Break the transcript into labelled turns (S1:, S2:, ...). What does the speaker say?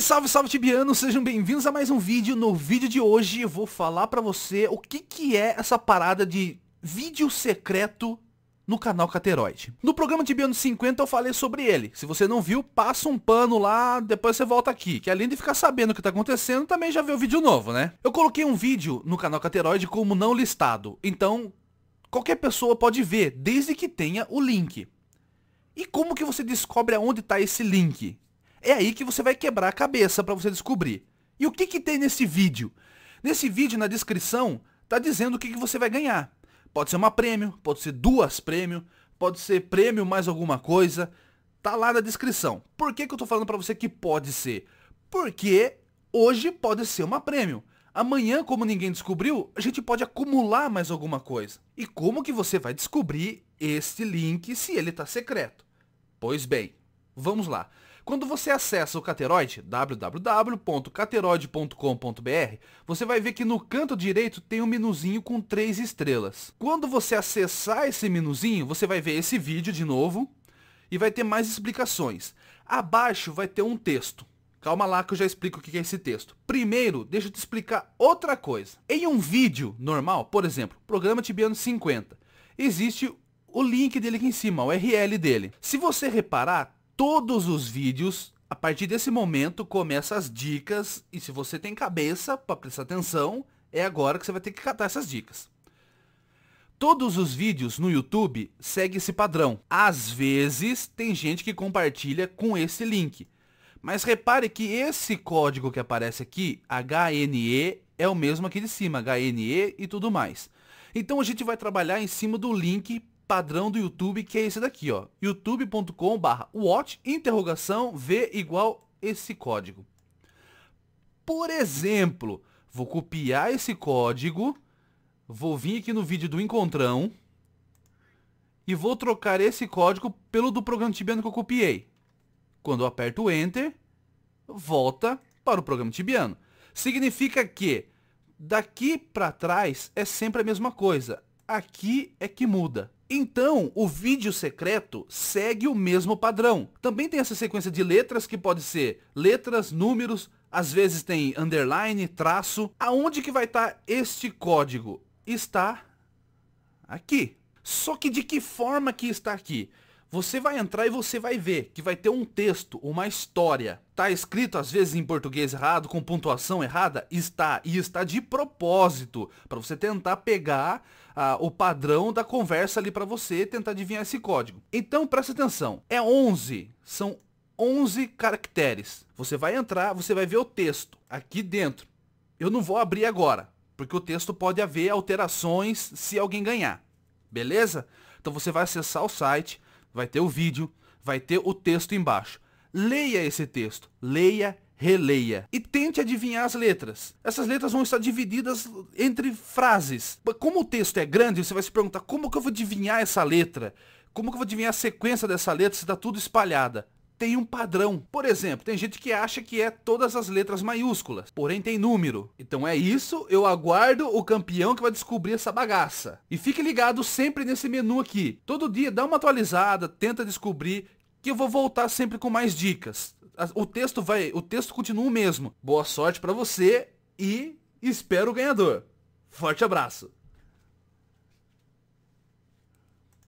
S1: E salve, salve Tibiano! sejam bem-vindos a mais um vídeo. No vídeo de hoje eu vou falar pra você o que que é essa parada de vídeo secreto no canal Cateroid. No programa Tibiano 50 eu falei sobre ele. Se você não viu, passa um pano lá, depois você volta aqui. Que além de ficar sabendo o que tá acontecendo, também já vê o vídeo novo, né? Eu coloquei um vídeo no canal Cateroid como não listado. Então, qualquer pessoa pode ver, desde que tenha o link. E como que você descobre aonde está esse link? É aí que você vai quebrar a cabeça para você descobrir. E o que, que tem nesse vídeo? Nesse vídeo, na descrição, tá dizendo o que, que você vai ganhar. Pode ser uma prêmio, pode ser duas prêmio, pode ser prêmio mais alguma coisa. Tá lá na descrição. Por que, que eu tô falando para você que pode ser? Porque hoje pode ser uma prêmio. Amanhã, como ninguém descobriu, a gente pode acumular mais alguma coisa. E como que você vai descobrir este link se ele está secreto? Pois bem, vamos lá. Quando você acessa o Cateroid, www.cateroid.com.br, você vai ver que no canto direito tem um menuzinho com três estrelas. Quando você acessar esse menuzinho, você vai ver esse vídeo de novo e vai ter mais explicações. Abaixo vai ter um texto. Calma lá que eu já explico o que é esse texto. Primeiro, deixa eu te explicar outra coisa. Em um vídeo normal, por exemplo, programa Tibiano 50, existe o link dele aqui em cima, o URL dele. Se você reparar, todos os vídeos, a partir desse momento, começam as dicas. E se você tem cabeça para prestar atenção, é agora que você vai ter que catar essas dicas. Todos os vídeos no YouTube seguem esse padrão. Às vezes, tem gente que compartilha com esse link. Mas repare que esse código que aparece aqui, HNE, é o mesmo aqui de cima, HNE e tudo mais. Então a gente vai trabalhar em cima do link padrão do YouTube, que é esse daqui, ó. youtube.com barra watch, interrogação, v igual esse código. Por exemplo, vou copiar esse código, vou vir aqui no vídeo do encontrão, e vou trocar esse código pelo do programa Tibiano que eu copiei. Quando eu aperto o Enter, volta para o programa Tibiano. Significa que daqui para trás é sempre a mesma coisa aqui é que muda. Então, o vídeo secreto segue o mesmo padrão. Também tem essa sequência de letras que pode ser letras, números, às vezes tem underline, traço. Aonde que vai estar tá este código? Está aqui. Só que de que forma que está aqui? Você vai entrar e você vai ver que vai ter um texto, uma história. Tá escrito às vezes em português errado, com pontuação errada? Está, e está de propósito, para você tentar pegar ah, o padrão da conversa ali para você, tentar adivinhar esse código. Então presta atenção, é 11, são 11 caracteres. Você vai entrar, você vai ver o texto aqui dentro. Eu não vou abrir agora, porque o texto pode haver alterações se alguém ganhar. Beleza? Então você vai acessar o site, vai ter o vídeo, vai ter o texto embaixo. Leia esse texto, leia, releia e tente adivinhar as letras. Essas letras vão estar divididas entre frases. Como o texto é grande, você vai se perguntar como que eu vou adivinhar essa letra? Como que eu vou adivinhar a sequência dessa letra se está tudo espalhada? tem um padrão. Por exemplo, tem gente que acha que é todas as letras maiúsculas, porém tem número. Então é isso, eu aguardo o campeão que vai descobrir essa bagaça. E fique ligado sempre nesse menu aqui. Todo dia dá uma atualizada, tenta descobrir que eu vou voltar sempre com mais dicas. O texto vai, o texto continua o mesmo. Boa sorte para você e espero o ganhador. Forte abraço.